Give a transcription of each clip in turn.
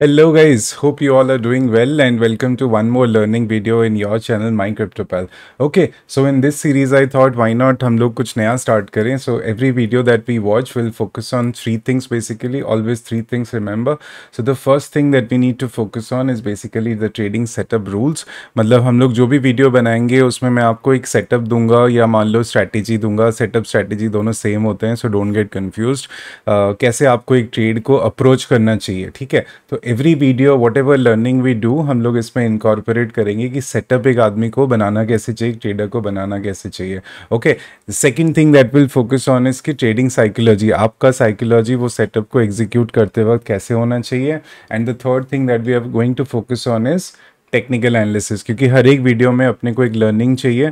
Hello guys, hope you all are doing well and welcome to one more learning video in your channel my crypto pal Okay, so in this series I thought why not hum log kuch naya start kare So every video that we watch will focus on three things basically, always three things remember. So the first thing that we need to focus on is basically the trading setup rules. matlab hum log jo bhi video banayenge usme main aapko ek setup dunga ya maan lo strategy dunga Setup strategy dono same hote hain so don't get confused. Uh, kaise aapko ek trade ko approach karna chahiye theek hai to every video whatever learning we do हम लोग इसमें incorporate करेंगे कि setup एक आदमी को बनाना कैसे चाहिए ट्रेडर को बनाना कैसे चाहिए okay second thing that will focus on is की ट्रेडिंग साइकोलॉजी आपका साइकोलॉजी वो सेटअप को एग्जीक्यूट करते वक्त कैसे होना चाहिए and the third thing that we are going to focus on is technical analysis क्योंकि हर एक वीडियो में अपने को एक लर्निंग चाहिए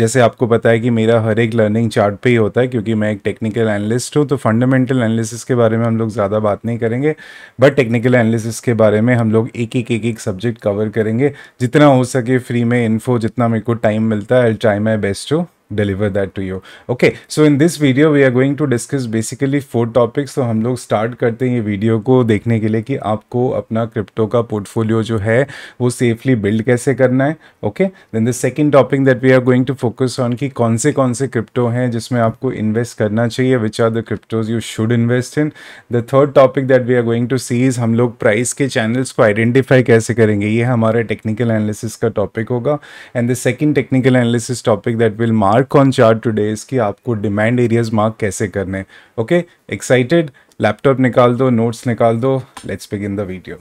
जैसे आपको पता है कि मेरा हर एक लर्निंग चार्ट पे ही होता है क्योंकि मैं एक टेक्निकल एनालिस्ट हूँ तो फंडामेंटल एनालिसिस के बारे में हम लोग ज़्यादा बात नहीं करेंगे बट टेक्निकल एनालिसिस के बारे में हम लोग एक एक एक एक सब्जेक्ट कवर करेंगे जितना हो सके फ्री में इन्फो जितना मेरे को टाइम मिलता है I try my best to deliver that to you. Okay, so in this video we are going to discuss basically four topics. So हम लोग start करते हैं ये video को देखने के लिए कि आपको अपना crypto का portfolio जो है वो safely build कैसे करना है. Okay, then the second topic that we are going to focus on कि कौन से कौन से crypto हैं जिसमें आपको invest करना चाहिए. Which are the cryptos you should invest in. The third topic that we are going to see is हम लोग price के channels को identify कैसे करेंगे. ये हमारा technical analysis का topic होगा. And the second technical analysis topic that will mark work on chart today इसकी आपको डिमांड एरियाज मार्क कैसे करने ओके एक्साइटेड लैपटॉप निकाल दो नोट्स निकाल दो let's begin the video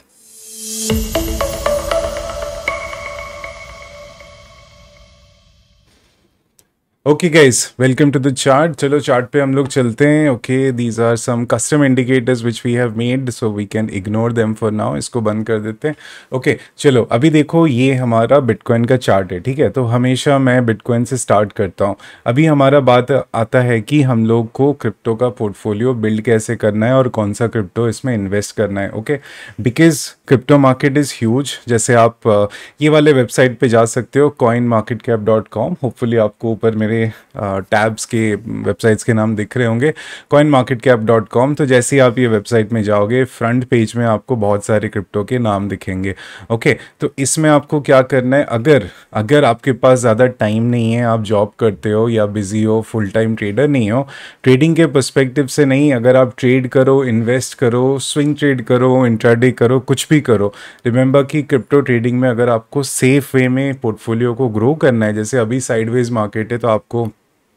okay guys welcome to the chart चलो चार्ट पे हम लोग चलते हैं okay these are some custom indicators which we have made so we can ignore them for now इसको बंद कर देते हैं ओके okay, चलो अभी देखो ये हमारा बिटकॉइन का चार्ट है ठीक है तो हमेशा मैं बिटकॉइन से स्टार्ट करता हूँ अभी हमारा बात आता है कि हम लोग को क्रिप्टो का पोर्टफोलियो बिल्ड कैसे करना है और कौन सा क्रिप्टो इसमें इन्वेस्ट करना है okay because crypto market is huge जैसे आप ये वाले वेबसाइट पर जा सकते हो coin market cap dot com hopefully आपको ऊपर मेरे सारे टैब्स के वेबसाइट्स के नाम दिख रहे होंगे coin market cap dot com तो जैसे ही आप ये वेबसाइट में जाओगे फ्रंट पेज में आपको बहुत सारे क्रिप्टो के नाम दिखेंगे ओके तो इसमें आपको क्या करना है अगर अगर आपके पास ज़्यादा टाइम नहीं है आप जॉब करते हो या बिजी हो फुल टाइम ट्रेडर नहीं हो ट्रेडिंग के परस्पेक्टिव से नहीं अगर आप ट्रेड करो इन्वेस्ट करो स्विंग ट्रेड करो इंट्राडे करो कुछ भी करो रिमेंबर कि क्रिप्टो ट्रेडिंग में अगर आपको सेफ वे में पोर्टफोलियो को ग्रो करना है जैसे अभी साइडवेज मार्केट है तो आप आपको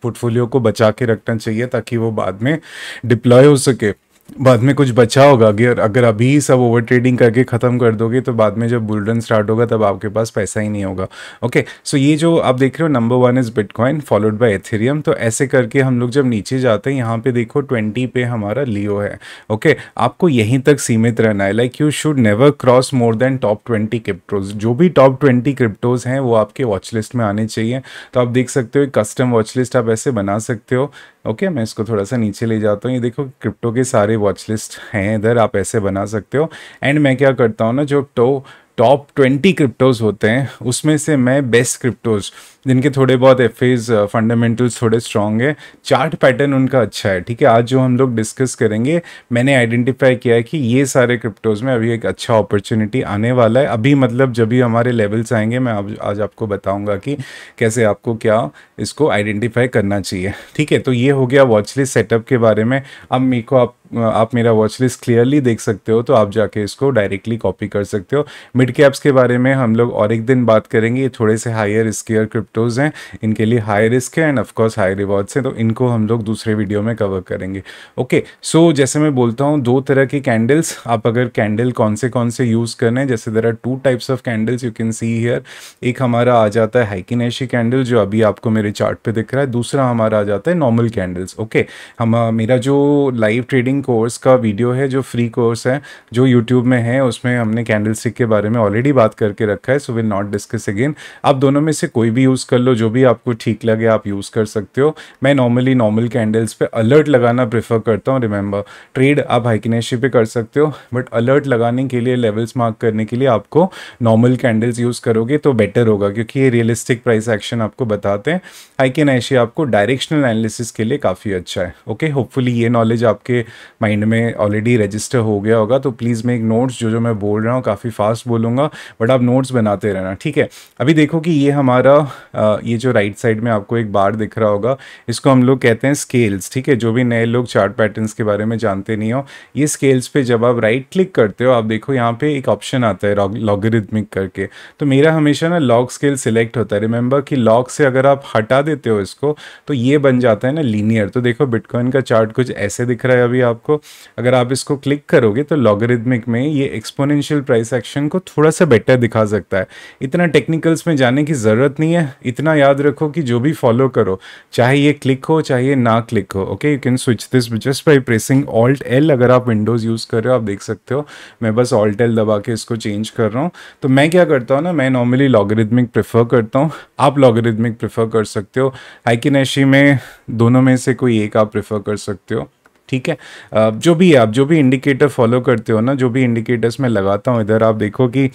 पोर्टफोलियो को बचा के रखना चाहिए ताकि वो बाद में डिप्लॉय हो सके बाद में कुछ बचा होगा अगर अगर अभी सब ओवर ट्रेडिंग करके ख़त्म कर दोगे तो बाद में जब बुलडन स्टार्ट होगा तब आपके पास पैसा ही नहीं होगा ओके सो ये जो आप देख रहे हो number one is Bitcoin followed by Ethereum तो ऐसे करके हम लोग जब नीचे जाते हैं यहाँ पे देखो ट्वेंटी पे हमारा लियो है ओके okay, आपको यहीं तक सीमित रहना है like you should never cross more than top twenty cryptos जो भी टॉप ट्वेंटी क्रिप्टोज हैं वो आपके वॉच लिस्ट में आने चाहिए तो आप देख सकते हो कस्टम वॉच लिस्ट आप ऐसे बना सकते हो ओके okay, मैं इसको थोड़ा सा नीचे ले जाता हूँ ये देखो क्रिप्टो के सारे वॉच लिस्ट हैं इधर आप ऐसे बना सकते हो एंड मैं क्या करता हूँ ना जो टो टॉप ट्वेंटी क्रिप्टोज होते हैं उसमें से मैं बेस्ट क्रिप्टोज़ जिनके थोड़े बहुत एफ फंडामेंटल्स uh, थोड़े स्ट्रॉन्ग है चार्ट पैटर्न उनका अच्छा है ठीक है आज जो हम लोग डिस्कस करेंगे मैंने आइडेंटिफाई किया है कि ये सारे क्रिप्टोज में अभी एक अच्छा अपॉर्चुनिटी आने वाला है अभी मतलब जब भी हमारे लेवल्स आएंगे मैं आज, आज आपको बताऊंगा कि कैसे आपको क्या इसको आइडेंटिफाई करना चाहिए ठीक है तो ये हो गया वॉचलिस सेटअप के बारे में अब मेरे को आप uh, आप मेरा वॉच लिस्ट क्लियरली देख सकते हो तो आप जाके इसको डायरेक्टली कॉपी कर सकते हो मिड कैप्स के बारे में हम लोग और एक दिन बात करेंगे ये थोड़े से हायर स्केयर क्रिप्ट क्रिप्टोज हैं इनके लिए हाई रिस्क है एंड ऑफकोर्स हाई रिवॉर्ड्स हैं तो इनको हम लोग दूसरे वीडियो में कवर करेंगे ओके okay, सो so जैसे मैं बोलता हूँ दो तरह की कैंडल्स आप अगर कैंडल कौन से कौन से यूज़ करने हैं जैसे there are two types of candles you can see here एक हमारा आ जाता है हाइकिनेशी कैंडल जो अभी आपको मेरे चार्ट पे दिख रहा है दूसरा हमारा आ जाता है नॉर्मल कैंडल्स ओके हम मेरा जो लाइव ट्रेडिंग कोर्स का वीडियो है जो फ्री कोर्स है जो यूट्यूब में है उसमें हमने कैंडल के बारे में ऑलरेडी बात करके रखा है so will not discuss again आप दोनों में से कोई भी यूज़ यूज़ कर लो जो भी आपको ठीक लगे आप यूज़ कर सकते हो मैं नॉर्मली नॉर्मल कैंडल्स पे अलर्ट लगाना प्रेफर करता हूँ रिमेंबर ट्रेड आप हाइकिनेशी पे कर सकते हो बट अलर्ट लगाने के लिए लेवल्स मार्क करने के लिए आपको नॉर्मल कैंडल्स यूज़ करोगे तो बेटर होगा क्योंकि ये रियलिस्टिक प्राइस एक्शन आपको बताते हैं हाइकिनेशी आपको डायरेक्शनल एनालिसिस के लिए काफ़ी अच्छा है ओके होपफुली ये नॉलेज आपके माइंड में ऑलरेडी रजिस्टर हो गया होगा तो प्लीज़ मेक नोट्स जो जो मैं बोल रहा हूँ काफ़ी फास्ट बोलूँगा बट आप नोट्स बनाते रहना ठीक है अभी देखो कि ये हमारा ये जो राइट साइड में आपको एक बार दिख रहा होगा इसको हम लोग कहते हैं स्केल्स ठीक है जो भी नए लोग चार्ट पैटर्न्स के बारे में जानते नहीं हो ये स्केल्स पे जब आप राइट क्लिक करते हो आप देखो यहाँ पे एक ऑप्शन आता है लॉगरिदमिक करके तो मेरा हमेशा ना लॉग स्केल सिलेक्ट होता है रिमेंबर कि लॉग से अगर आप हटा देते हो इसको तो ये बन जाता है ना लीनियर तो देखो बिटकॉइन का चार्ट कुछ ऐसे दिख रहा है अभी आपको अगर आप इसको क्लिक करोगे तो लॉगरिथमिक में ये एक्सपोनेंशियल प्राइस एक्शन को थोड़ा सा बेटर दिखा सकता है इतना टेक्निकल्स में जाने की ज़रूरत नहीं है इतना याद रखो कि जो भी फॉलो करो चाहे ये क्लिक हो चाहे ये ना क्लिक हो okay you can switch this just by pressing alt L अगर आप विंडोज़ यूज़ कर रहे हो आप देख सकते हो मैं बस ऑल्ट एल दबा के इसको चेंज कर रहा हूँ तो मैं क्या करता हूँ ना मैं नॉर्मली लॉगरिदमिक प्रेफर करता हूँ आप लॉगरिदमिक प्रेफर कर सकते हो ऐशी में दोनों में से कोई एक आप प्रेफर कर सकते हो ठीक है जो भी आप जो भी इंडिकेटर फॉलो करते हो ना जो भी इंडिकेटर्स मैं लगाता हूँ इधर आप देखो कि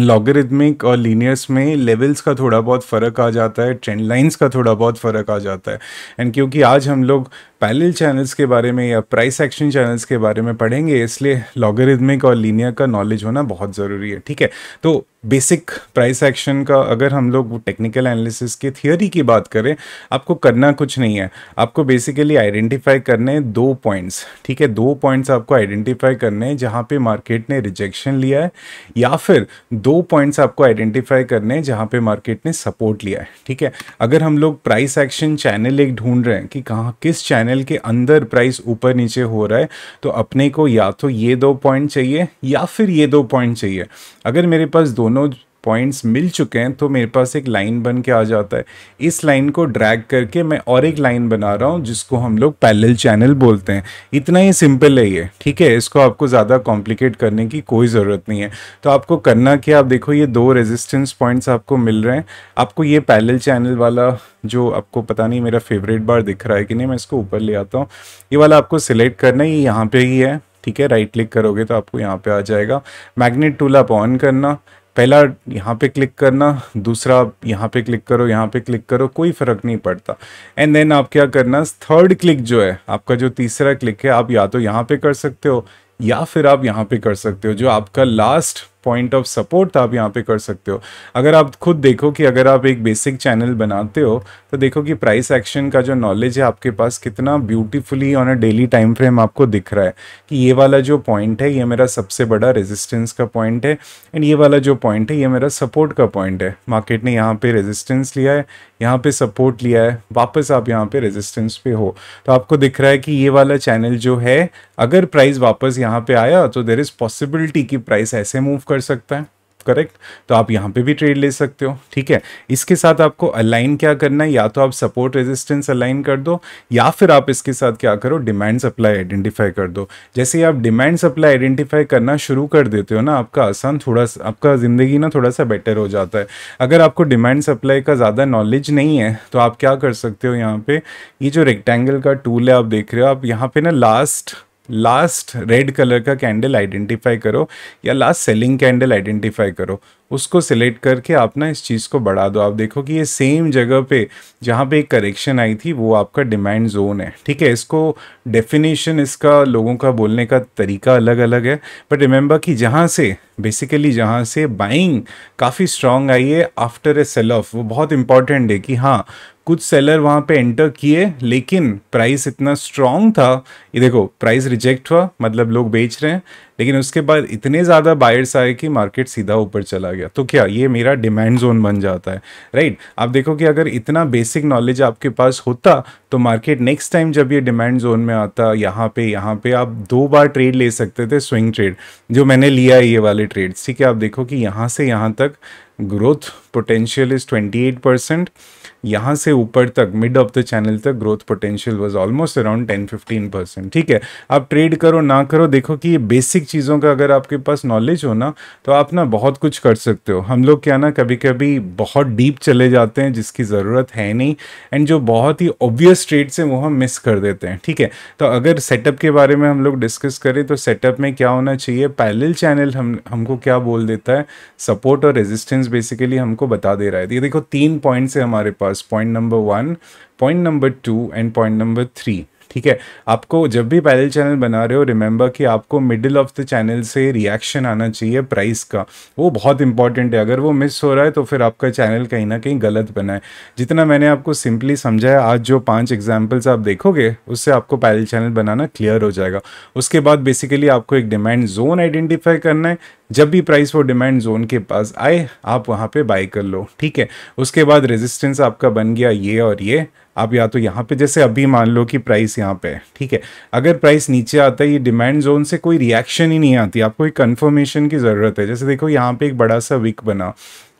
लॉगरिदमिक और लीनियर्स में लेवल्स का थोड़ा बहुत फ़र्क आ जाता है ट्रेंड लाइंस का थोड़ा बहुत फ़र्क आ जाता है एंड क्योंकि आज हम लोग पैरेलल चैनल्स के बारे में या प्राइस एक्शन चैनल्स के बारे में पढ़ेंगे इसलिए लॉगरिदमिक और लीनियर का नॉलेज होना बहुत ज़रूरी है ठीक है तो बेसिक प्राइस एक्शन का अगर हम लोग टेक्निकल एनालिसिस की थियोरी की बात करें आपको करना कुछ नहीं है आपको बेसिकली आइडेंटिफाई करने हैं दो पॉइंट्स ठीक है दो पॉइंट्स आपको आइडेंटिफाई करने हैं जहाँ पे मार्केट ने रिजेक्शन लिया है या फिर दो पॉइंट्स आपको आइडेंटिफाई करने हैं जहाँ पे मार्केट ने सपोर्ट लिया है ठीक है अगर हम लोग प्राइस एक्शन चैनल एक ढूंढ रहे हैं कि कहाँ किस चैनल के अंदर प्राइस ऊपर नीचे हो रहा है तो अपने को या तो ये दो पॉइंट चाहिए या फिर ये दो पॉइंट चाहिए अगर मेरे पास दो दोनों पॉइंट्स मिल चुके हैं तो मेरे पास एक लाइन बन के आ जाता है इस लाइन को ड्रैग करके मैं और एक लाइन बना रहा हूँ जिसको हम लोग पैरेलल चैनल बोलते हैं इतना ही सिंपल है ये ठीक है इसको आपको ज़्यादा कॉम्प्लिकेट करने की कोई ज़रूरत नहीं है तो आपको करना क्या आप देखो ये दो रेजिस्टेंस पॉइंट्स आपको मिल रहे हैं आपको ये पैरेलल चैनल वाला जो आपको पता नहीं मेरा फेवरेट बार दिख रहा है कि नहीं मैं इसको ऊपर ले आता हूँ ये वाला आपको सिलेक्ट करना है ये यहाँ पर ही है ठीक है राइट क्लिक करोगे तो आपको यहाँ पर आ जाएगा मैग्नेट टूल आप ऑन करना पहला यहाँ पे क्लिक करना दूसरा यहाँ पे क्लिक करो यहाँ पे क्लिक करो कोई फ़र्क नहीं पड़ता एंड देन आप क्या करना थर्ड क्लिक जो है आपका जो तीसरा क्लिक है आप या तो यहाँ पे कर सकते हो या फिर आप यहाँ पे कर सकते हो जो आपका लास्ट पॉइंट ऑफ सपोर्ट आप यहाँ पे कर सकते हो अगर आप खुद देखो कि अगर आप एक बेसिक चैनल बनाते हो तो देखो कि प्राइस एक्शन का जो नॉलेज है आपके पास कितना beautifully on a daily time frame आपको दिख रहा है कि ये वाला जो पॉइंट है ये मेरा सबसे बड़ा रेजिस्टेंस का पॉइंट है एंड ये वाला जो पॉइंट है ये मेरा सपोर्ट का पॉइंट है मार्केट ने यहाँ पे रेजिस्टेंस लिया है यहाँ पे सपोर्ट लिया है वापस आप यहाँ पे रेजिस्टेंस पे हो तो आपको दिख रहा है कि ये वाला चैनल जो है अगर प्राइस वापस यहाँ पे आया तो देर इज़ पॉसिबिलिटी कि प्राइस ऐसे मूव कर सकता है करेक्ट तो आप यहाँ पे भी ट्रेड ले सकते हो ठीक है इसके साथ आपको अलाइन क्या करना है या तो आप सपोर्ट रेजिस्टेंस अलाइन कर दो या फिर आप इसके साथ क्या करो डिमांड सप्लाई आइडेंटिफाई कर दो जैसे ही आप डिमांड सप्लाई आइडेंटिफाई करना शुरू कर देते हो ना आपका आसान थोड़ा सा आपका ज़िंदगी ना थोड़ा सा बेटर हो जाता है अगर आपको डिमांड सप्लाई का ज़्यादा नॉलेज नहीं है तो आप क्या कर सकते हो यहाँ पे ये जो रेक्टेंगल का टूल है आप देख रहे हो आप यहाँ पे ना लास्ट लास्ट रेड कलर का कैंडल आइडेंटिफाई करो या लास्ट सेलिंग कैंडल आइडेंटिफाई करो उसको सिलेक्ट करके आप ना इस चीज़ को बढ़ा दो आप देखो कि ये सेम जगह पे जहाँ पे एक करेक्शन आई थी वो आपका डिमांड जोन है ठीक है इसको डेफिनेशन इसका लोगों का बोलने का तरीका अलग अलग है बट रिमेंबर कि जहाँ से बेसिकली जहाँ से बाइंग काफ़ी स्ट्रांग आई है आफ्टर ए सेल ऑफ वो बहुत इंपॉर्टेंट है कि हाँ कुछ सेलर वहाँ पे एंटर किए लेकिन प्राइस इतना स्ट्रांग था ये देखो प्राइस रिजेक्ट हुआ मतलब लोग बेच रहे हैं लेकिन उसके बाद इतने ज़्यादा बायर्स आए कि मार्केट सीधा ऊपर चला गया तो क्या ये मेरा डिमांड जोन बन जाता है राइट आप देखो कि अगर इतना बेसिक नॉलेज आपके पास होता तो मार्केट नेक्स्ट टाइम जब ये डिमांड जोन में आता यहाँ पे यहाँ पे आप दो बार ट्रेड ले सकते थे स्विंग ट्रेड जो मैंने लिया है ये वाले ट्रेड्स ठीक है आप देखो कि यहाँ से यहाँ तक growth potential is twenty eight percent यहाँ से ऊपर तक मिड ऑफ द चैनल तक growth potential was almost around ten fifteen percent ठीक है आप ट्रेड करो ना करो देखो कि ये बेसिक चीज़ों का अगर आपके पास नॉलेज हो ना तो आप ना बहुत कुछ कर सकते हो हम लोग क्या ना कभी कभी बहुत डीप चले जाते हैं जिसकी ज़रूरत है नहीं एंड जो बहुत ही ऑब्वियस ट्रेड से वो हम मिस कर देते हैं ठीक है तो अगर सेटअप के बारे में हम लोग डिस्कस करें तो सेटअप में क्या होना चाहिए पैरल चैनल हम हमको क्या बोल देता है सपोर्ट और रेजिस्टेंस बेसिकली हमको बता दे रहा है ये देखो तीन पॉइंट्स है हमारे पास was point number one, point number two, and point number three. ठीक है आपको जब भी पैरल चैनल बना रहे हो रिमेंबर कि आपको मिडिल ऑफ द चैनल से रिएक्शन आना चाहिए प्राइस का वो बहुत इंपॉर्टेंट है अगर वो मिस हो रहा है तो फिर आपका चैनल कहीं ना कहीं गलत बना है जितना मैंने आपको सिंपली समझाया आज जो पांच एग्जाम्पल्स आप देखोगे उससे आपको पैरल चैनल बनाना क्लियर हो जाएगा उसके बाद बेसिकली आपको एक डिमांड जोन आइडेंटिफाई करना है जब भी प्राइस वो डिमांड जोन के पास आए आप वहाँ पे बाय कर लो ठीक है उसके बाद रेजिस्टेंस आपका बन गया ये और ये आप या तो यहाँ पे जैसे अभी मान लो कि प्राइस यहाँ पे है ठीक है अगर प्राइस नीचे आता है ये डिमांड जोन से कोई रिएक्शन ही नहीं आती आपको एक कन्फर्मेशन की ज़रूरत है जैसे देखो यहाँ पे एक बड़ा सा विक बना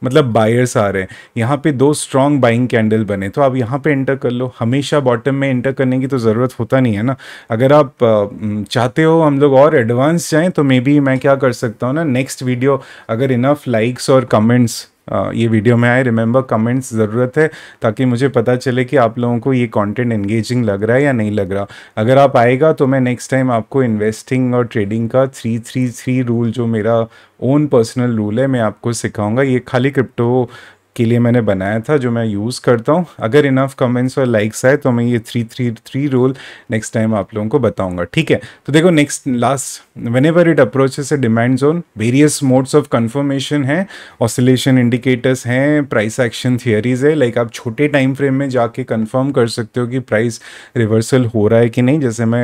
मतलब बायर्स आ रहे हैं यहाँ पे दो स्ट्रॉन्ग बाइंग कैंडल बने तो आप यहाँ पे एंटर कर लो हमेशा बॉटम में एंटर करने की तो ज़रूरत होता नहीं है ना अगर आप चाहते हो हम लोग और एडवांस जाएँ तो मे बी मैं क्या कर सकता हूँ ना नेक्स्ट वीडियो अगर इनफ लाइक्स और कमेंट्स ये वीडियो में आए रिमेंबर कमेंट्स ज़रूरत है ताकि मुझे पता चले कि आप लोगों को ये कंटेंट एंगेजिंग लग रहा है या नहीं लग रहा अगर आप आएगा तो मैं नेक्स्ट टाइम आपको इन्वेस्टिंग और ट्रेडिंग का थ्री थ्री थ्री रूल जो मेरा ओन पर्सनल रूल है मैं आपको सिखाऊंगा ये खाली क्रिप्टो के लिए मैंने बनाया था जो मैं यूज़ करता हूँ अगर इनफ कमेंट्स और लाइक्स आए तो मैं ये three three three rule next time आप लोगों को बताऊँगा ठीक है तो देखो next last whenever it approaches a demand zone various modes of confirmation है ऑसिलेशन इंडिकेटर्स हैं प्राइस एक्शन थियरीज है लाइक आप छोटे टाइम फ्रेम में जाके कन्फर्म कर सकते हो कि प्राइस रिवर्सल हो रहा है कि नहीं जैसे मैं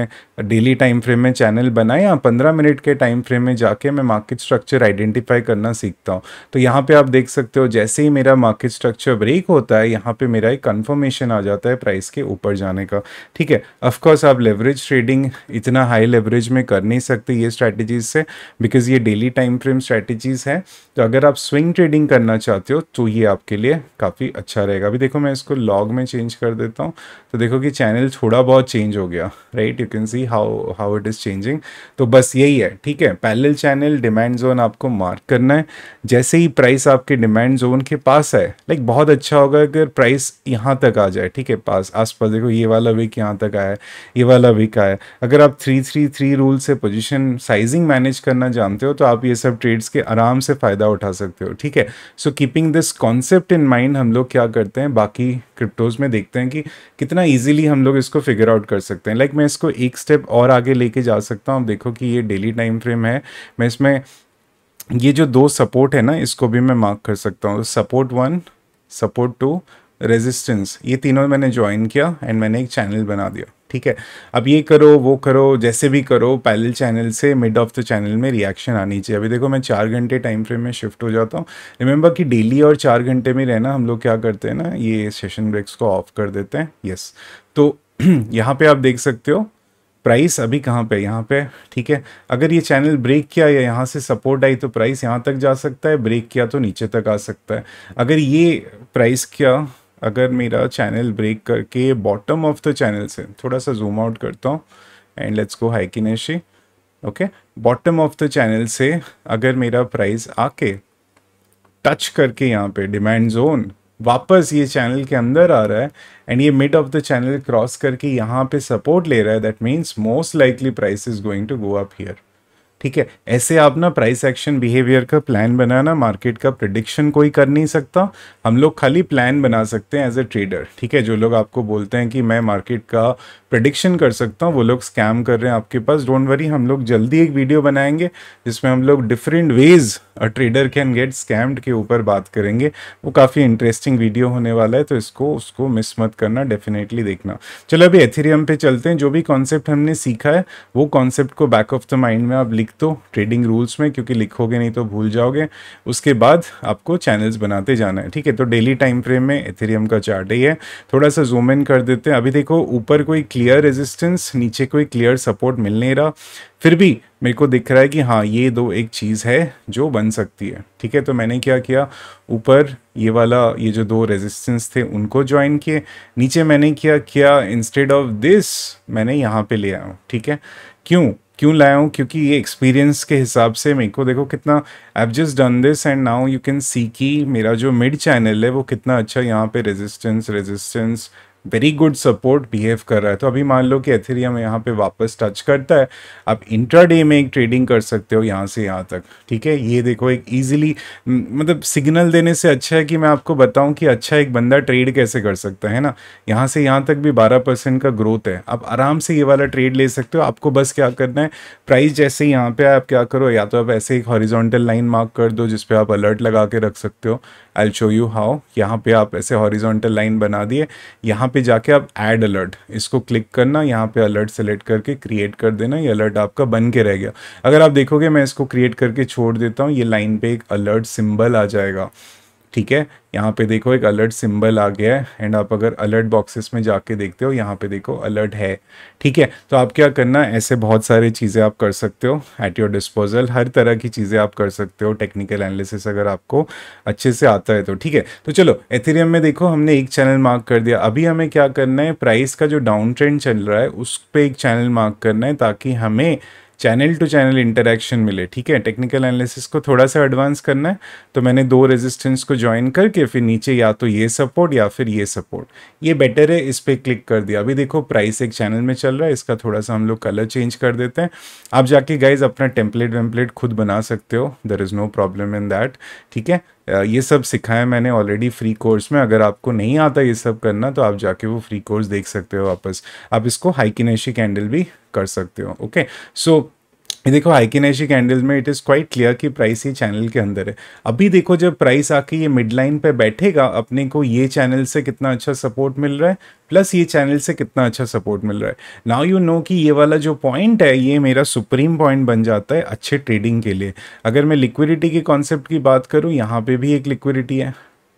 डेली टाइम फ्रेम में चैनल बनाए या पंद्रह मिनट के टाइम फ्रेम में जाके मैं मार्केट स्ट्रक्चर आइडेंटिफाई करना सीखता हूँ तो यहाँ पे आप देख सकते हो जैसे ही मेरा मार्केट स्ट्रक्चर ब्रेक होता है यहाँ पे मेरा एक कंफर्मेशन आ जाता है प्राइस के ऊपर जाने का ठीक है ऑफकोर्स आप लेवरेज ट्रेडिंग इतना हाई लेवरेज में कर नहीं सकते ये स्ट्रैटेजीज से बिकॉज ये डेली टाइम फ्रेम स्ट्रैटेजीज है तो अगर आप स्विंग ट्रेडिंग करना चाहते हो तो ये आपके लिए काफ़ी अच्छा रहेगा अभी देखो मैं इसको लॉग में चेंज कर देता हूँ तो देखो कि चैनल थोड़ा बहुत चेंज हो गया right you can see how how it is changing तो बस यही है ठीक है पैरेलल चैनल डिमांड जोन आपको मार्क करना है जैसे ही प्राइस आपके डिमांड जोन के पास है लाइक like, बहुत अच्छा होगा अगर प्राइस यहाँ तक आ जाए ठीक है पास आस पास देखो ये वाला विक यहाँ तक आया ये वाला विक आया अगर आप थ्री थ्री थ्री रूल से पोजीशन साइजिंग मैनेज करना जानते हो तो आप ये सब ट्रेड्स के आराम से फ़ायदा उठा सकते हो ठीक है so keeping this concept in mind हम लोग क्या करते हैं बाकी क्रिप्टोज़ में देखते हैं कि कितना ईजिली हम लोग इसको फिगर आउट कर सकते हैं लाइक like, मैं इसको एक स्टेप और आगे लेके जा सकता हूँ देखो कि ये डेली टाइम फ्रेम है मैं इसमें ये जो दो सपोर्ट है ना इसको भी मैं मार्क कर सकता हूँ support one support two resistance ये तीनों मैंने ज्वाइन किया एंड मैंने एक चैनल बना दिया ठीक है अब ये करो वो करो जैसे भी करो पैरेलल चैनल से मिड ऑफ द चैनल में रिएक्शन आनी चाहिए अभी देखो मैं चार घंटे टाइम फ्रेम में शिफ्ट हो जाता हूँ रिमेंबर कि डेली और चार घंटे में रहना हम लोग क्या करते हैं ना ये सेशन ब्रेक्स को ऑफ कर देते हैं यस तो यहाँ पे आप देख सकते हो प्राइस अभी कहाँ पे यहाँ पे ठीक है अगर ये चैनल ब्रेक किया या यहाँ से सपोर्ट आई तो प्राइस यहाँ तक जा सकता है ब्रेक किया तो नीचे तक आ सकता है अगर ये प्राइस क्या अगर मेरा चैनल ब्रेक करके बॉटम ऑफ द चैनल से थोड़ा सा जूम आउट करता हूँ एंड लेट्स गो एशी okay bottom of the channel से अगर मेरा प्राइस आके टच करके यहाँ पे डिमांड जोन वापस ये चैनल के अंदर आ रहा है एंड ये mid of the channel cross करके यहाँ पे सपोर्ट ले रहा है that means most likely price is going to go up here ठीक है ऐसे आप ना प्राइस एक्शन बिहेवियर का प्लान बनाना मार्केट का प्रडिक्शन कोई कर नहीं सकता हम लोग खाली प्लान बना सकते हैं एज ए ट्रेडर ठीक है जो लोग आपको बोलते हैं कि मैं मार्केट का प्रडिक्शन कर सकता हूँ वो लोग स्कैम कर रहे हैं आपके पास डोंट वरी हम लोग जल्दी एक वीडियो बनाएंगे जिसमें हम लोग different ways a trader can get scammed के ऊपर बात करेंगे वो काफ़ी इंटरेस्टिंग वीडियो होने वाला है तो इसको उसको मिस मत करना डेफिनेटली देखना चलो अभी एथेरियम पे चलते हैं जो भी कॉन्सेप्ट हमने सीखा है वो कॉन्सेप्ट को बैक ऑफ द माइंड में आप लिख दो ट्रेडिंग रूल्स में क्योंकि लिखोगे नहीं तो भूल जाओगे उसके बाद आपको चैनल्स बनाते जाना है ठीक है तो डेली टाइम फ्रेम में एथेरियम का चार्ट ही है थोड़ा सा जूम इन कर देते हैं अभी देखो ऊपर कोई क्लियर रेजिस्टेंस नीचे कोई क्लियर सपोर्ट मिल नहीं रहा फिर भी मेरे को दिख रहा है कि हाँ ये दो एक चीज़ है जो बन सकती है ठीक है तो मैंने क्या किया ऊपर ये वाला ये जो दो रेजिस्टेंस थे उनको ज्वाइन किए नीचे मैंने क्या किया इंस्टेड ऑफ दिस मैंने यहाँ पे ले आया ठीक है क्यों क्यों लाया हूँ क्योंकि ये एक्सपीरियंस के हिसाब से मेरे को देखो कितना I just done this and now you can see कि मेरा जो मिड चैनल है वो कितना अच्छा यहाँ पे resistance resistance very good support behave कर रहा है तो अभी मान लो कि एथेरियम यहाँ पे वापस टच करता है आप इंट्राडे में एक ट्रेडिंग कर सकते हो यहाँ से यहाँ तक ठीक है ये देखो एक ईजिली मतलब सिग्नल देने से अच्छा है कि मैं आपको बताऊँ कि अच्छा एक बंदा ट्रेड कैसे कर सकता है ना यहाँ से यहाँ तक भी बारह परसेंट का ग्रोथ है आप आराम से ये वाला ट्रेड ले सकते हो आपको बस क्या करना है प्राइस जैसे यहाँ पे आप क्या करो या तो आप ऐसे एक हॉरिजोंटल लाइन मार्क कर दो जिसपे आप अलर्ट लगा के रख सकते हो आई शो यू हाउ यहाँ पे आप ऐसे हॉरिजॉन्टल लाइन बना दिए यहाँ पे जाके आप ऐड अलर्ट इसको क्लिक करना यहाँ पे अलर्ट सेलेक्ट करके क्रिएट कर देना ये अलर्ट आपका बन के रह गया अगर आप देखोगे मैं इसको क्रिएट करके छोड़ देता हूँ ये लाइन पे एक अलर्ट सिम्बल आ जाएगा ठीक है यहाँ पे देखो एक अलर्ट सिंबल आ गया है एंड आप अगर अलर्ट बॉक्सेस में जाके देखते हो यहाँ पे देखो अलर्ट है ठीक है तो आप क्या करना ऐसे बहुत सारे चीज़ें आप कर सकते हो एट योर डिस्पोजल हर तरह की चीज़ें आप कर सकते हो टेक्निकल एनालिसिस अगर आपको अच्छे से आता है तो ठीक है तो चलो एथेरियम में देखो हमने एक चैनल मार्क कर दिया अभी हमें क्या करना है प्राइस का जो डाउन ट्रेंड चल रहा है उस पर एक चैनल मार्क करना है ताकि हमें चैनल टू चैनल इंटरेक्शन मिले ठीक है टेक्निकल एनालिसिस को थोड़ा सा एडवांस करना है तो मैंने दो रेजिस्टेंस को ज्वाइन करके फिर नीचे या तो ये सपोर्ट या फिर ये सपोर्ट ये बेटर है इस पर क्लिक कर दिया अभी देखो प्राइस एक चैनल में चल रहा है इसका थोड़ा सा हम लोग कलर चेंज कर देते हैं आप जाके गाइज अपना टेम्पलेट वेम्पलेट खुद बना सकते हो there is no problem in that ठीक है ये सब सिखाया मैंने ऑलरेडी फ्री कोर्स में अगर आपको नहीं आता ये सब करना तो आप जाके वो फ्री कोर्स देख सकते हो वापस आप इसको हाइकिनेशी कैंडल भी कर सकते हो ओके सो so, ये देखो हाइकिनेशी कैंडल्स में इट इज़ क्वाइट क्लियर कि प्राइस ये चैनल के अंदर है अभी देखो जब प्राइस आके ये मिड लाइन पर बैठेगा अपने को ये चैनल से कितना अच्छा सपोर्ट मिल रहा है प्लस ये चैनल से कितना अच्छा सपोर्ट मिल रहा है नाउ यू नो कि ये वाला जो पॉइंट है ये मेरा सुप्रीम पॉइंट बन जाता है अच्छे ट्रेडिंग के लिए अगर मैं लिक्विडिटी के कॉन्सेप्ट की बात करूँ यहाँ पर भी एक लिक्विडिटी है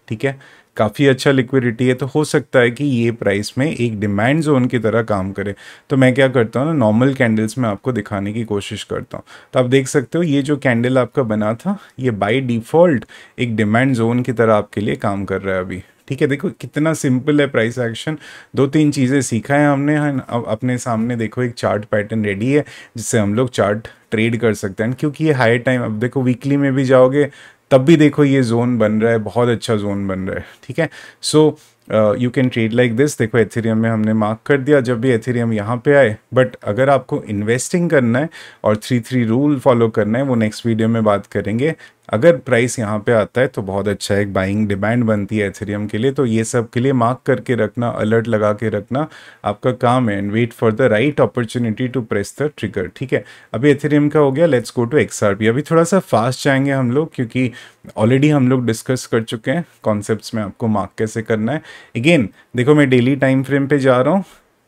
ठीक है काफ़ी अच्छा लिक्विडिटी है तो हो सकता है कि ये प्राइस में एक डिमांड जोन की तरह काम करे तो मैं क्या करता हूँ ना नॉर्मल कैंडल्स में आपको दिखाने की कोशिश करता हूँ तो आप देख सकते हो ये जो कैंडल आपका बना था ये बाई डिफ़ॉल्ट एक डिमांड जोन की तरह आपके लिए काम कर रहा है अभी ठीक है देखो कितना सिंपल है प्राइस एक्शन दो तीन चीज़ें सीखा है हमने अब अपने सामने देखो एक चार्ट पैटर्न रेडी है जिससे हम लोग चार्ट ट्रेड कर सकते हैं क्योंकि ये हाई टाइम अब देखो वीकली में भी जाओगे तब भी देखो ये जोन बन रहा है बहुत अच्छा जोन बन रहा है ठीक है so so, you can trade like this देखो एथेरियम में हमने मार्क कर दिया जब भी एथेरियम यहाँ पे आए बट अगर आपको इन्वेस्टिंग करना है और थ्री थ्री रूल फॉलो करना है वो नेक्स्ट वीडियो में बात करेंगे अगर प्राइस यहाँ पे आता है तो बहुत अच्छा एक बाइंग डिमांड बनती है एथेरियम के लिए तो ये सब के लिए मार्क करके रखना अलर्ट लगा के रखना आपका काम है and wait for the right opportunity to press the trigger ठीक है अभी एथेरियम का हो गया लेट्स गो टू एक्स अभी थोड़ा सा फास्ट जाएंगे हम लोग क्योंकि ऑलरेडी हम लोग डिस्कस कर चुके हैं कॉन्सेप्ट में आपको मार्क कैसे करना है अगेन देखो मैं डेली टाइम फ्रेम पे जा रहा हूँ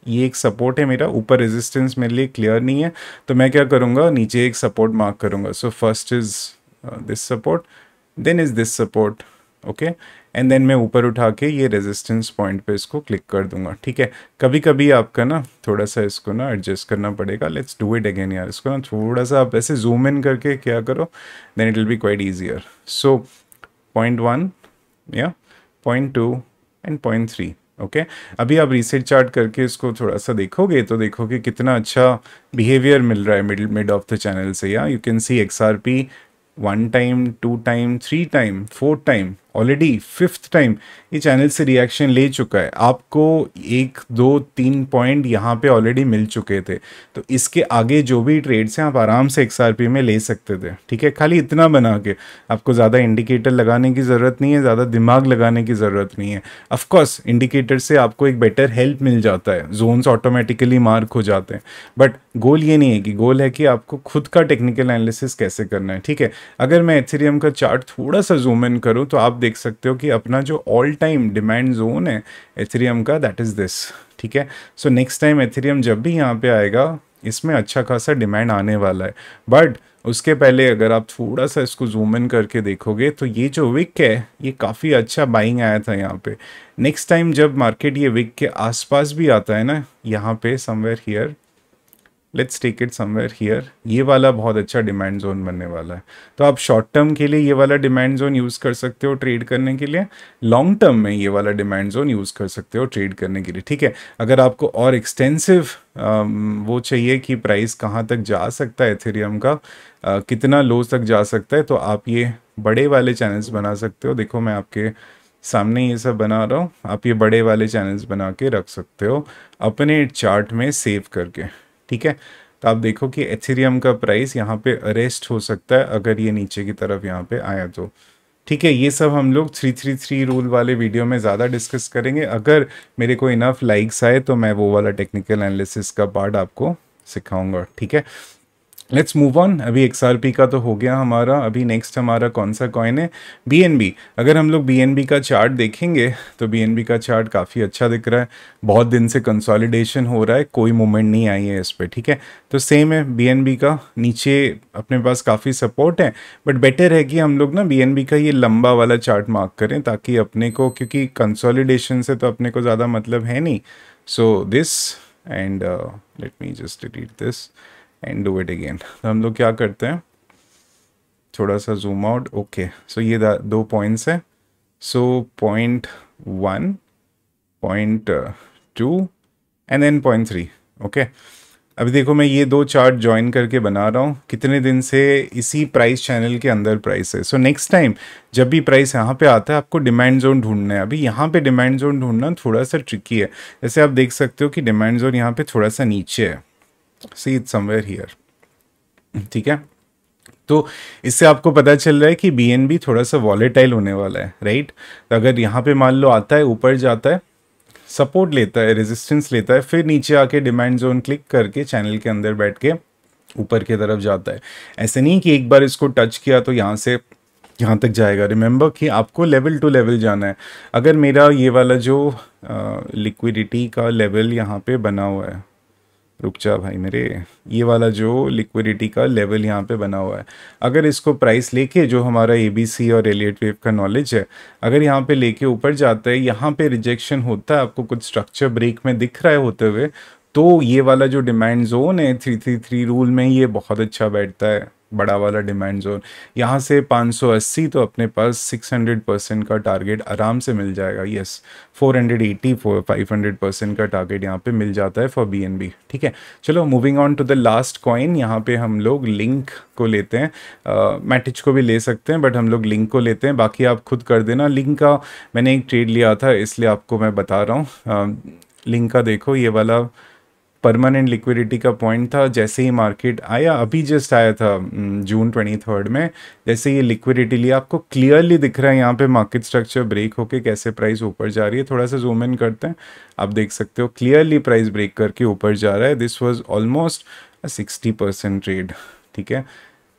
ये एक सपोर्ट है मेरा ऊपर रेजिस्टेंस मेरे लिए क्लियर नहीं है तो मैं क्या करूँगा नीचे एक सपोर्ट मार्क करूँगा so first is this support then is this support okay and then मैं ऊपर उठा के ये रेजिस्टेंस पॉइंट पे इसको क्लिक कर दूंगा ठीक है कभी कभी आपका ना थोड़ा सा इसको ना एडजस्ट करना पड़ेगा लेट्स डू इट अगेन यार इसको ना थोड़ा सा आप ऐसे जूम इन करके क्या करो then it will be quite easier so point one या point two and point three okay अभी आप रीसेट चार्ट करके इसको थोड़ा सा देखोगे तो देखोगे कितना अच्छा बिहेवियर मिल रहा है mid mid of the channel से या you can see X R P one time two time three time four time already fifth time ये चैनल से रिएक्शन ले चुका है आपको एक दो तीन पॉइंट यहाँ पे ऑलरेडी मिल चुके थे तो इसके आगे जो भी ट्रेड्स हैं आप आराम से पी में ले सकते थे ठीक है खाली इतना बना के आपको ज़्यादा इंडिकेटर लगाने की ज़रूरत नहीं है ज़्यादा दिमाग लगाने की ज़रूरत नहीं है अफकोर्स इंडिकेटर से आपको एक बेटर हेल्प मिल जाता है जोन्स ऑटोमेटिकली मार्क हो जाते हैं बट गोल ये नहीं है कि गोल है कि आपको खुद का टेक्निकल एनालिसिस कैसे करना है ठीक है अगर मैं एथेरियम का चार्ट थोड़ा सा जूम इन करूँ तो आप देख सकते हो कि अपना जो ऑल टाइम डिमांड जोन है एथेरियम का दैट इज़ दिस ठीक है सो नेक्स्ट टाइम एथेरियम जब भी यहाँ पे आएगा इसमें अच्छा खासा डिमांड आने वाला है बट उसके पहले अगर आप थोड़ा सा इसको जूम इन करके देखोगे तो ये जो विक है ये काफ़ी अच्छा बाइंग आया था यहाँ पे नेक्स्ट टाइम जब मार्केट ये विक के आसपास भी आता है ना यहाँ पे somewhere here let's take it somewhere here ये वाला बहुत अच्छा डिमांड जोन बनने वाला है तो आप शॉर्ट टर्म के लिए ये वाला डिमांड जोन यूज़ कर सकते हो ट्रेड करने के लिए लॉन्ग टर्म में ये वाला डिमांड जोन यूज़ कर सकते हो ट्रेड करने के लिए ठीक है अगर आपको और एक्सटेंसिव um, वो चाहिए कि प्राइस कहाँ तक जा सकता है एथेरियम का आ, uh, कितना लो तक जा सकता है तो आप ये बड़े वाले चैनल्स बना सकते हो देखो मैं आपके सामने ये सब बना रहा हूँ आप ये बड़े वाले चैनल्स बना के रख सकते हो अपने चार्ट में सेव करके ठीक है तो आप देखो कि एथेरियम का प्राइस यहाँ पे अरेस्ट हो सकता है अगर ये नीचे की तरफ यहाँ पे आया तो ठीक है ये सब हम लोग थ्री थ्री थ्री रूल वाले वीडियो में ज़्यादा डिस्कस करेंगे अगर मेरे को इनफ लाइक्स आए तो मैं वो वाला टेक्निकल एनालिसिस का पार्ट आपको सिखाऊंगा ठीक है लेट्स मूव ऑन अभी एक्स का तो हो गया हमारा अभी नेक्स्ट हमारा कौन सा कॉइन है बी एन बी अगर हम लोग बी एन बी का चार्ट देखेंगे तो बी एन बी का चार्ट काफ़ी अच्छा दिख रहा है बहुत दिन से कंसॉलिडेशन हो रहा है कोई मूवमेंट नहीं आई है इस पर ठीक है तो सेम है बी एन बी का नीचे अपने पास काफ़ी सपोर्ट है बट बेटर है कि हम लोग ना बी एन बी का ये लंबा वाला चार्ट मार्क करें ताकि अपने को क्योंकि कंसॉलिडेशन से तो अपने को ज़्यादा मतलब है नहीं so this and let me just delete this and do it again तो हम लोग क्या करते हैं थोड़ा सा जूम आउट ओके सो ये दो पॉइंट्स हैं so point one point two and an point three okay अभी देखो मैं ये दो चार्ट ज्वाइन करके बना रहा हूँ कितने दिन से इसी प्राइस चैनल के अंदर प्राइस है सो नेक्स्ट टाइम जब भी प्राइस यहाँ पे आता है आपको डिमांड जोन ढूंढना है अभी यहाँ पे डिमांड जोन ढूंढना थोड़ा सा ट्रिकी है जैसे आप देख सकते हो कि डिमांड जोन यहाँ पे थोड़ा सा नीचे है सी इट समवेयर हियर ठीक है तो इससे आपको पता चल रहा है कि बी थोड़ा सा वॉलेटाइल होने वाला है राइट तो अगर यहाँ पे मान लो आता है ऊपर जाता है सपोर्ट लेता है रेजिस्टेंस लेता है फिर नीचे आके डिमांड जोन क्लिक करके चैनल के अंदर बैठ के ऊपर की तरफ जाता है ऐसे नहीं कि एक बार इसको टच किया तो यहाँ से यहाँ तक जाएगा रिमेंबर कि आपको लेवल टू लेवल जाना है अगर मेरा ये वाला जो लिक्विडिटी का लेवल यहाँ पे बना हुआ है रुक जा भाई मेरे ये वाला जो लिक्विडिटी का लेवल यहाँ पे बना हुआ है अगर इसको प्राइस लेके जो हमारा एबीसी और एलियट वेव का नॉलेज है अगर यहाँ पे लेके ऊपर जाता है यहाँ पे रिजेक्शन होता है आपको कुछ स्ट्रक्चर ब्रेक में दिख रहा है होते हुए तो ये वाला जो डिमांड जोन है थ्री थ्री थ्री रूल में ये बहुत अच्छा बैठता है बड़ा वाला डिमांड जोन यहाँ से 580 तो अपने पास 600 परसेंट का टारगेट आराम से मिल जाएगा यस 480 500 परसेंट का टारगेट यहाँ पे मिल जाता है फॉर बी ठीक है चलो moving on to the last coin यहाँ पे हम लोग लिंक को लेते हैं मैटिच को भी ले सकते हैं बट हम लोग लिंक को लेते हैं बाकी आप खुद कर देना लिंक का मैंने एक ट्रेड लिया था इसलिए आपको मैं बता रहा हूँ लिंक का देखो ये वाला परमानेंट लिक्विडिटी का पॉइंट था जैसे ही मार्केट आया अभी जस्ट आया था जून ट्वेंटी थर्ड में जैसे ये लिक्विडिटी लिया आपको क्लियरली दिख रहा है यहाँ पे मार्केट स्ट्रक्चर ब्रेक होके कैसे प्राइस ऊपर जा रही है थोड़ा सा जूम इन करते हैं आप देख सकते हो क्लियरली प्राइस ब्रेक करके ऊपर जा रहा है this was almost sixty percent trade ठीक है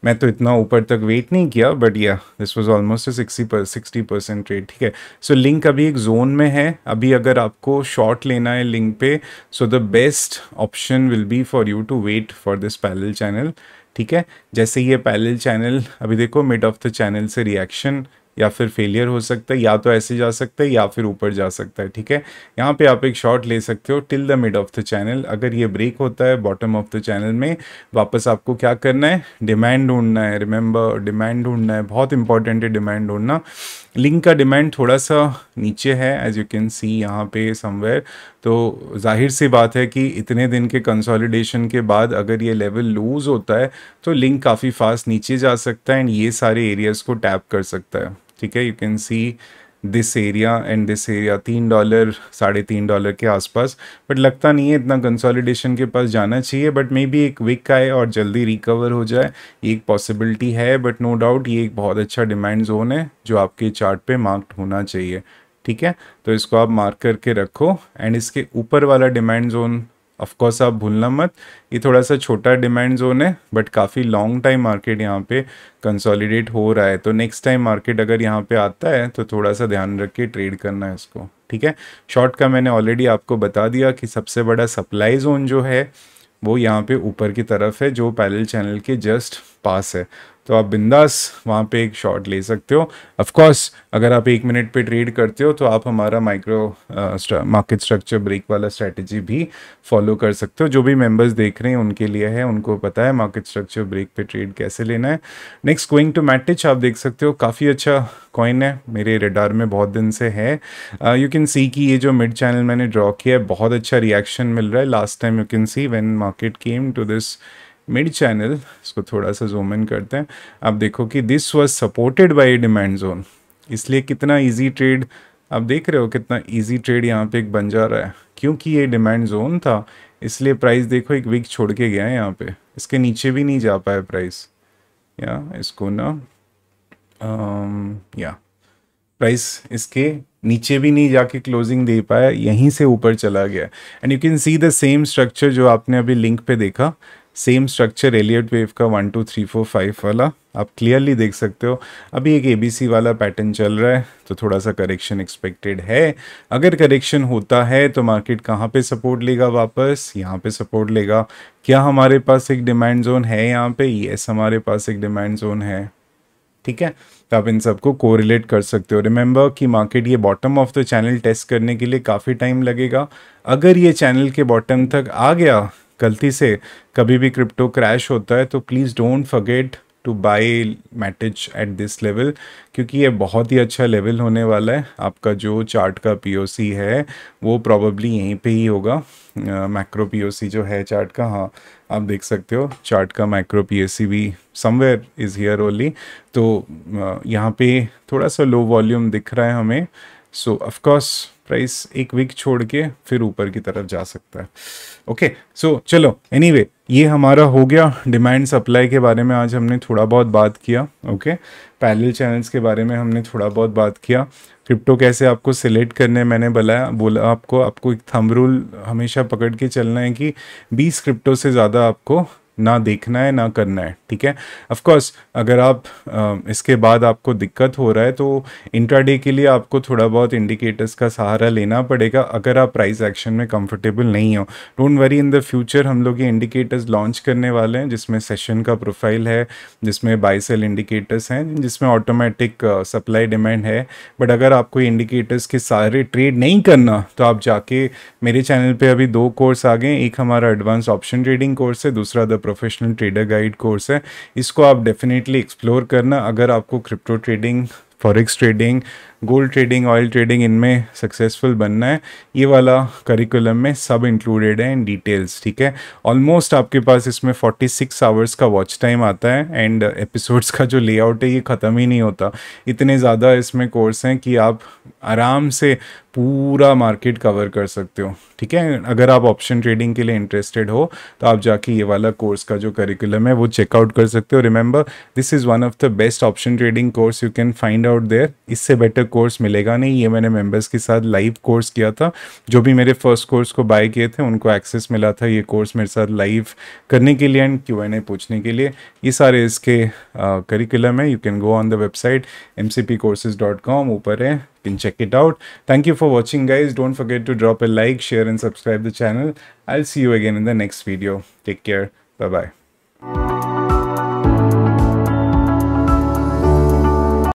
मैं तो इतना ऊपर तक वेट नहीं किया बट या this was almost sixty per sixty percent trade ठीक है सो so, लिंक अभी एक जोन में है अभी अगर आपको शॉर्ट लेना है लिंक पे so the best option will be for you to wait for this parallel channel ठीक है जैसे ये पैरल चैनल अभी देखो मिड ऑफ द चैनल से रिएक्शन या फिर फेलियर हो सकता है या तो ऐसे जा सकता है या फिर ऊपर जा सकता है ठीक है यहाँ पे आप एक शॉट ले सकते हो till the mid of the channel अगर ये ब्रेक होता है बॉटम ऑफ द चैनल में वापस आपको क्या करना है डिमांड ढूंढना है रिमेंबर डिमांड ढूंढना है बहुत इंपॉर्टेंट है डिमांड ढूंढना लिंक का डिमांड थोड़ा सा नीचे है एज यू कैन सी यहाँ पे समवेयर तो जाहिर सी बात है कि इतने दिन के कंसोलिडेशन के बाद अगर ये लेवल लूज़ होता है तो लिंक काफ़ी फास्ट नीचे जा सकता है एंड ये सारे एरियाज़ को टैप कर सकता है ठीक है you can see this area and this area तीन डॉलर साढ़े तीन डॉलर के आसपास बट लगता नहीं है इतना कंसोलिडेशन के पास जाना चाहिए बट मे बी एक विक आए और जल्दी रिकवर हो जाए एक पॉसिबिलिटी है बट नो डाउट ये एक बहुत अच्छा डिमांड जोन है जो आपके चार्ट पे मार्क्ड होना चाहिए ठीक है तो इसको आप मार्क करके रखो एंड इसके ऊपर वाला डिमांड जोन ऑफकोर्स आप भूलना मत ये थोड़ा सा छोटा डिमांड जोन है बट काफ़ी लॉन्ग टाइम मार्केट यहाँ पे कंसोलिडेट हो रहा है तो नेक्स्ट टाइम मार्केट अगर यहाँ पे आता है तो थोड़ा सा ध्यान रख के ट्रेड करना है इसको ठीक है शॉर्ट का मैंने ऑलरेडी आपको बता दिया कि सबसे बड़ा सप्लाई जोन जो है वो यहाँ पे ऊपर की तरफ है जो पैरल चैनल के जस्ट पास है तो आप बिंदास वहाँ पे एक शॉट ले सकते हो ऑफ कोर्स अगर आप एक मिनट पे ट्रेड करते हो तो आप हमारा माइक्रो मार्केट स्ट्रक्चर ब्रेक वाला स्ट्रेटजी भी फॉलो कर सकते हो जो भी मेंबर्स देख रहे हैं उनके लिए है उनको पता है मार्केट स्ट्रक्चर ब्रेक पे ट्रेड कैसे लेना है नेक्स्ट गोइंग टू मैटिच आप देख सकते हो काफ़ी अच्छा कॉइन है मेरे रेडार में बहुत दिन से है यू कैन सी कि ये जो मिड चैनल मैंने ड्रॉ किया है बहुत अच्छा रिएक्शन मिल रहा है last time you can see when market came to this mid channel इसको थोड़ा सा जूम इन करते हैं आप देखो कि this was supported by demand zone इसलिए कितना इजी ट्रेड आप देख रहे हो कितना इजी ट्रेड यहाँ पे एक बन जा रहा है क्योंकि ये डिमांड जोन था इसलिए प्राइस देखो एक वीक छोड़ के गया है यहाँ पे इसके नीचे भी नहीं जा पाया प्राइस या इसको ना आम, या प्राइस इसके नीचे भी नहीं जाके क्लोजिंग दे पाया यहीं से ऊपर चला गया and you can see the same structure जो आपने अभी लिंक पे देखा सेम स्ट्रक्चर एलियट वेव का one two three four five वाला आप क्लियरली देख सकते हो अभी एक एबीसी वाला पैटर्न चल रहा है तो थोड़ा सा करेक्शन एक्सपेक्टेड है अगर करेक्शन होता है तो मार्केट कहाँ पे सपोर्ट लेगा वापस यहाँ पे सपोर्ट लेगा क्या हमारे पास एक डिमांड जोन है यहाँ पे येस हमारे पास एक डिमांड जोन है ठीक है तो आप इन सबको कोरिलेट कर सकते हो रिमेंबर कि मार्केट ये bottom of the channel test करने के लिए काफ़ी टाइम लगेगा अगर ये चैनल के बॉटम तक आ गया गलती से कभी भी क्रिप्टो क्रैश होता है तो please don't forget to buy Matic at this level क्योंकि ये बहुत ही अच्छा लेवल होने वाला है आपका जो चार्ट का पी है वो प्रॉबली यहीं पे ही होगा मैक्रो uh, सी जो है चार्ट का हाँ आप देख सकते हो चार्ट का मैक्रो सी भी समवेयर इज़ हियर ओनली तो uh, यहाँ पे थोड़ा सा लो वॉल्यूम दिख रहा है हमें सो ऑफकोर्स प्राइस एक वीक छोड़ के फिर ऊपर की तरफ जा सकता है ओके okay, सो so, चलो एनी anyway, ये हमारा हो गया डिमांड सप्लाई के बारे में आज हमने थोड़ा बहुत बात किया ओके okay? पैरेलल चैनल्स के बारे में हमने थोड़ा बहुत बात किया क्रिप्टो कैसे आपको सिलेक्ट करने मैंने बोला बोला आपको आपको एक थम रूल हमेशा पकड़ के चलना है कि 20 क्रिप्टो से ज़्यादा आपको ना देखना है ना करना है ठीक है ऑफ कोर्स अगर आप आ, इसके बाद आपको दिक्कत हो रहा है तो इंट्राडे के लिए आपको थोड़ा बहुत इंडिकेटर्स का सहारा लेना पड़ेगा अगर आप प्राइस एक्शन में कंफर्टेबल नहीं हो don't worry in the future हम लोग ये इंडिकेटर्स लॉन्च करने वाले हैं जिसमें सेशन का प्रोफाइल है जिसमें बाई सेल इंडिकेटर्स हैं जिसमें ऑटोमेटिक सप्लाई डिमांड है बट अगर आपको इंडिकेटर्स के सारे ट्रेड नहीं करना तो आप जाके मेरे चैनल पर अभी दो कोर्स आ गए एक हमारा एडवांस ऑप्शन ट्रेडिंग कोर्स है दूसरा the professional trader guide course है इसको आप डेफिनेटली एक्सप्लोर करना अगर आपको crypto trading forex trading gold trading oil trading इनमें सक्सेसफुल बनना है ये वाला करिकुलम में सब इंक्लूडेड है इन डिटेल्स ठीक है ऑलमोस्ट आपके पास इसमें 46 आवर्स का वॉच टाइम आता है एंड एपिसोड्स का जो लेआउट है ये ख़त्म ही नहीं होता इतने ज़्यादा इसमें कोर्स हैं कि आप आराम से पूरा मार्केट कवर कर सकते हो ठीक है अगर आप ऑप्शन ट्रेडिंग के लिए इंटरेस्टेड हो तो आप जाके ये वाला कोर्स का जो करिकुलम है वो चेकआउट कर सकते हो remember this is one of the best option trading course you can find out there इससे बेटर कोर्स मिलेगा नहीं ये मैंने मेंबर्स के साथ लाइव कोर्स किया था जो भी मेरे फर्स्ट कोर्स को बाय किए थे उनको एक्सेस मिला था ये कोर्स मेरे साथ लाइव करने के लिए एंड क्यू एन ए पूछने के लिए ये सारे इसके करिकुलम है you can go on the website M C P courses dot com ऊपर है can check it out. Thank you for watching guys. Don't forget to drop a like, share and subscribe the channel. I'll see you again in the next video. Take care. Bye-bye.